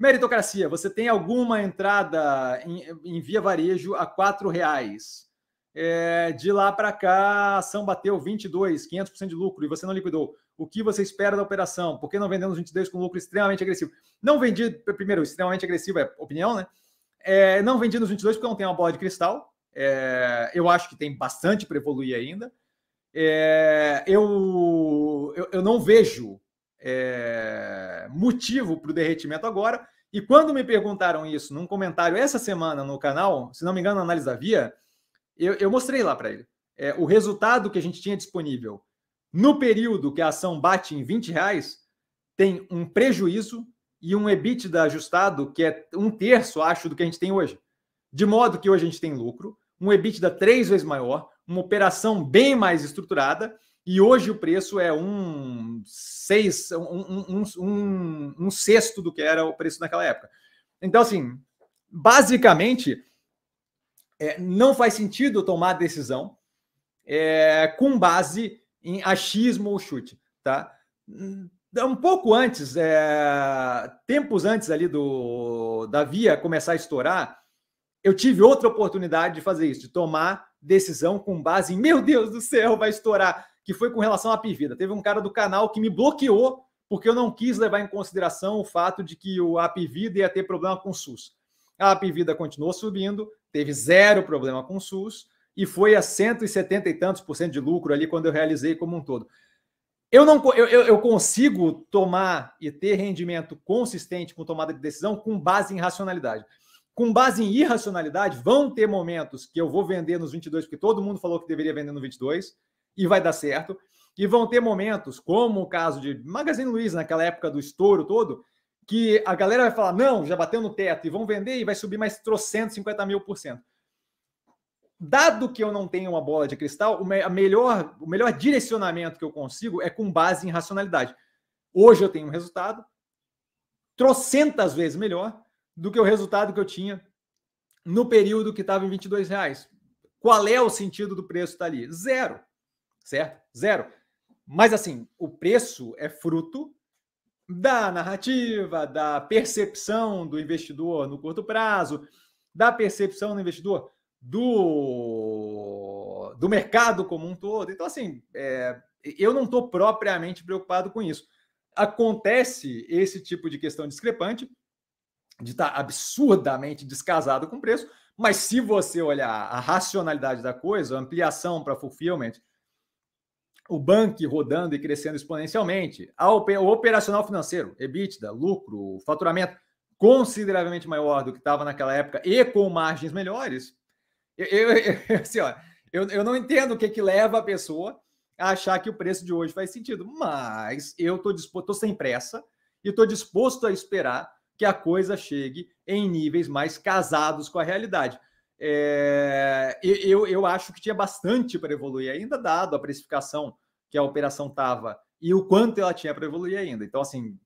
Meritocracia, você tem alguma entrada em, em via varejo a R$ reais? É, de lá para cá, a ação bateu 22, 500% de lucro e você não liquidou. O que você espera da operação? Por que não vendemos 22 com lucro extremamente agressivo? Não vendi, primeiro, extremamente agressivo é opinião, né? É, não vendi nos 22 porque não tem uma bola de cristal. É, eu acho que tem bastante para evoluir ainda. É, eu, eu, eu não vejo é, motivo para o derretimento agora. E quando me perguntaram isso num comentário essa semana no canal, se não me engano, Análise da Via, eu, eu mostrei lá para ele é, o resultado que a gente tinha disponível no período que a ação bate em 20 reais tem um prejuízo e um EBITDA ajustado que é um terço, acho, do que a gente tem hoje. De modo que hoje a gente tem lucro, um EBITDA três vezes maior, uma operação bem mais estruturada e hoje o preço é um, seis, um, um, um, um sexto do que era o preço naquela época. Então, assim, basicamente, é, não faz sentido tomar decisão é, com base em achismo ou chute, tá? Hum, um pouco antes, é, tempos antes ali do da via começar a estourar, eu tive outra oportunidade de fazer isso, de tomar decisão com base em meu Deus do céu, vai estourar que foi com relação à Pivida. Teve um cara do canal que me bloqueou porque eu não quis levar em consideração o fato de que o Apivida ia ter problema com o SUS. A Apivida continuou subindo, teve zero problema com o SUS e foi a 170 e tantos por cento de lucro ali quando eu realizei como um todo. Eu não eu, eu consigo tomar e ter rendimento consistente com tomada de decisão com base em racionalidade. Com base em irracionalidade, vão ter momentos que eu vou vender nos 22, porque todo mundo falou que deveria vender no 22 e vai dar certo. E vão ter momentos, como o caso de Magazine Luiza, naquela época do estouro todo, que a galera vai falar: não, já bateu no teto, e vão vender e vai subir mais trocentos, 150 mil por cento. Dado que eu não tenho uma bola de cristal, o, me melhor, o melhor direcionamento que eu consigo é com base em racionalidade. Hoje eu tenho um resultado trocentas vezes melhor do que o resultado que eu tinha no período que estava em 22 reais. Qual é o sentido do preço estar tá ali? Zero certo? Zero. Mas assim, o preço é fruto da narrativa, da percepção do investidor no curto prazo, da percepção do investidor do, do mercado como um todo. Então, assim, é, eu não estou propriamente preocupado com isso. Acontece esse tipo de questão discrepante, de estar tá absurdamente descasado com o preço, mas se você olhar a racionalidade da coisa, ampliação para fulfillment, o banco rodando e crescendo exponencialmente, o operacional financeiro, EBITDA, lucro, faturamento consideravelmente maior do que estava naquela época e com margens melhores, eu, eu, eu, assim, ó, eu, eu não entendo o que, que leva a pessoa a achar que o preço de hoje faz sentido, mas eu estou disposto, sem pressa e estou disposto a esperar que a coisa chegue em níveis mais casados com a realidade. É, eu, eu acho que tinha bastante para evoluir ainda, dado a precificação que a operação estava e o quanto ela tinha para evoluir ainda. Então, assim,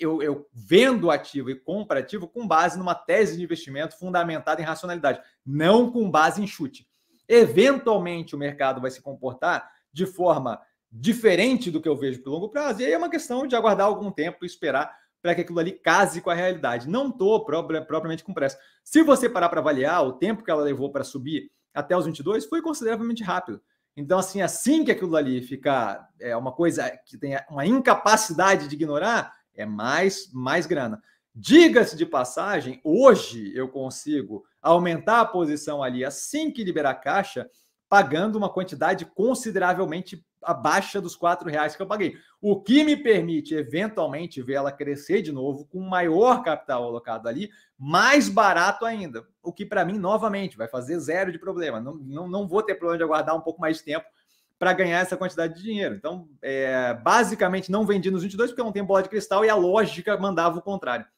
eu, eu vendo ativo e compro ativo com base numa tese de investimento fundamentada em racionalidade, não com base em chute. Eventualmente, o mercado vai se comportar de forma diferente do que eu vejo para o longo prazo, e aí é uma questão de aguardar algum tempo e esperar para que aquilo ali case com a realidade. Não estou propriamente com pressa. Se você parar para avaliar o tempo que ela levou para subir até os 22, foi consideravelmente rápido. Então, assim, assim que aquilo ali ficar é uma coisa que tem uma incapacidade de ignorar, é mais, mais grana. Diga-se de passagem, hoje eu consigo aumentar a posição ali assim que liberar caixa pagando uma quantidade consideravelmente abaixo dos R$ reais que eu paguei. O que me permite, eventualmente, ver ela crescer de novo com maior capital alocado ali, mais barato ainda. O que, para mim, novamente, vai fazer zero de problema. Não, não, não vou ter problema de aguardar um pouco mais de tempo para ganhar essa quantidade de dinheiro. Então, é, basicamente, não vendi nos 22 porque eu não tenho bola de cristal e a lógica mandava o contrário.